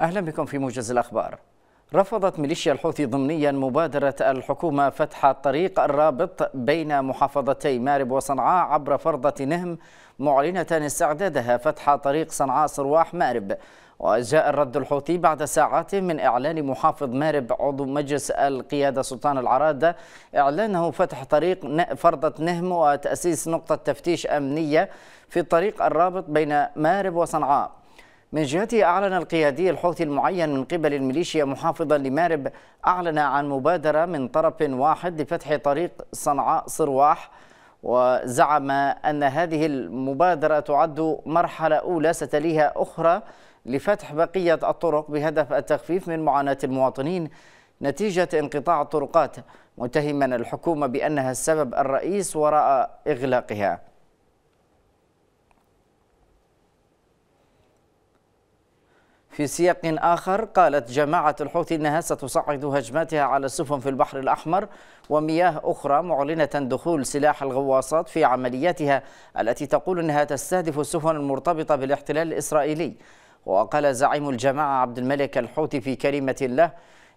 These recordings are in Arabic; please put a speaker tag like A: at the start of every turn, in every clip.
A: أهلا بكم في موجز الأخبار رفضت ميليشيا الحوثي ضمنيا مبادرة الحكومة فتح طريق الرابط بين محافظتي مارب وصنعاء عبر فرضة نهم معلنة استعدادها فتح طريق صنعاء صرواح مارب وجاء الرد الحوثي بعد ساعات من إعلان محافظ مارب عضو مجلس القيادة سلطان العرادة إعلانه فتح طريق فرضة نهم وتأسيس نقطة تفتيش أمنية في الطريق الرابط بين مارب وصنعاء من جهته أعلن القيادي الحوثي المعين من قبل الميليشيا محافظا لمارب أعلن عن مبادرة من طرف واحد لفتح طريق صنعاء صرواح وزعم أن هذه المبادرة تعد مرحلة أولى ستليها أخرى لفتح بقية الطرق بهدف التخفيف من معاناة المواطنين نتيجة انقطاع الطرقات متهما الحكومة بأنها السبب الرئيس وراء إغلاقها في سياق آخر قالت جماعة الحوثي إنها ستصعد هجماتها على السفن في البحر الأحمر ومياه أخرى معلنة دخول سلاح الغواصات في عملياتها التي تقول أنها تستهدف السفن المرتبطة بالاحتلال الإسرائيلي وقال زعيم الجماعة عبد الملك الحوثي في كلمة له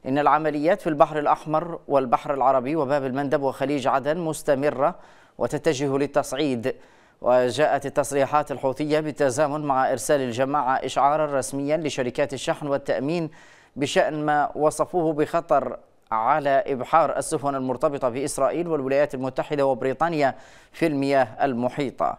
A: إن العمليات في البحر الأحمر والبحر العربي وباب المندب وخليج عدن مستمرة وتتجه للتصعيد وجاءت التصريحات الحوثية بالتزامن مع إرسال الجماعة إشعارا رسميا لشركات الشحن والتأمين بشأن ما وصفوه بخطر على إبحار السفن المرتبطة بإسرائيل والولايات المتحدة وبريطانيا في المياه المحيطة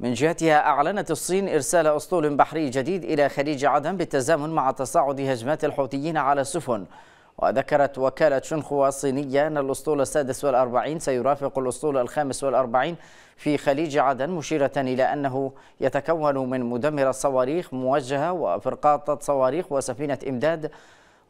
A: من جهتها أعلنت الصين إرسال أسطول بحري جديد إلى خليج عدن بالتزامن مع تصاعد هجمات الحوثيين على السفن وذكرت وكالة شنخوا الصينية أن الأسطول السادس والأربعين سيرافق الأسطول الخامس والأربعين في خليج عدن مشيرة إلى أنه يتكون من مدمرة صواريخ موجهة وفرقاطة صواريخ وسفينة إمداد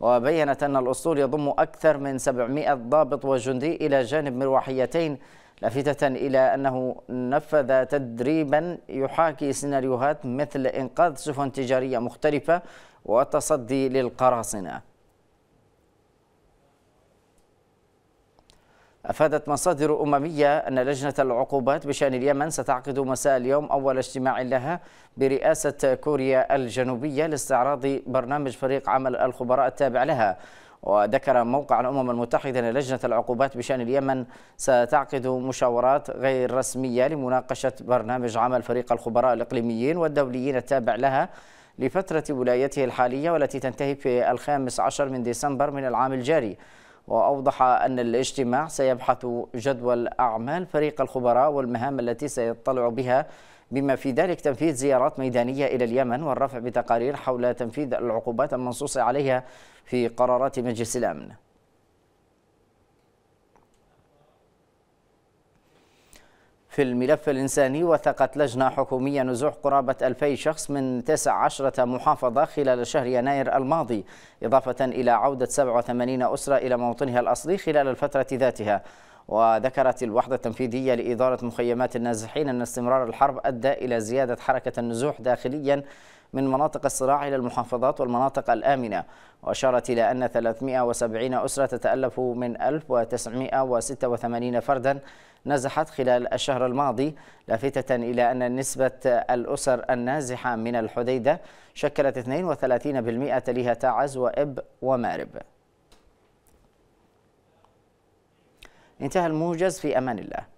A: وبينت أن الأسطول يضم أكثر من 700 ضابط وجندي إلى جانب مروحيتين لافتة إلى أنه نفذ تدريبا يحاكي سيناريوهات مثل إنقاذ سفن تجارية مختلفة والتصدي للقراصنة أفادت مصادر أممية أن لجنة العقوبات بشأن اليمن ستعقد مساء اليوم أول اجتماع لها برئاسة كوريا الجنوبية لاستعراض برنامج فريق عمل الخبراء التابع لها وذكر موقع الأمم المتحدة أن لجنة العقوبات بشأن اليمن ستعقد مشاورات غير رسمية لمناقشة برنامج عمل فريق الخبراء الإقليميين والدوليين التابع لها لفترة ولايته الحالية والتي تنتهي في الخامس عشر من ديسمبر من العام الجاري وأوضح أن الاجتماع سيبحث جدول أعمال فريق الخبراء والمهام التي سيطلع بها بما في ذلك تنفيذ زيارات ميدانية إلى اليمن والرفع بتقارير حول تنفيذ العقوبات المنصوص عليها في قرارات مجلس الأمن في الملف الإنساني وثقت لجنة حكومية نزوح قرابة 2000 شخص من 19 محافظة خلال شهر يناير الماضي إضافة إلى عودة 87 أسرة إلى موطنها الأصلي خلال الفترة ذاتها وذكرت الوحدة التنفيذية لإدارة مخيمات النازحين أن استمرار الحرب أدى إلى زيادة حركة النزوح داخليا من مناطق الصراع إلى المحافظات والمناطق الآمنة وأشارت إلى أن 370 أسرة تتألف من 1986 فردا نزحت خلال الشهر الماضي لافتة إلى أن نسبة الأسر النازحة من الحديدة شكلت 32% تليها تعز وإب ومارب انتهى الموجز في أمان الله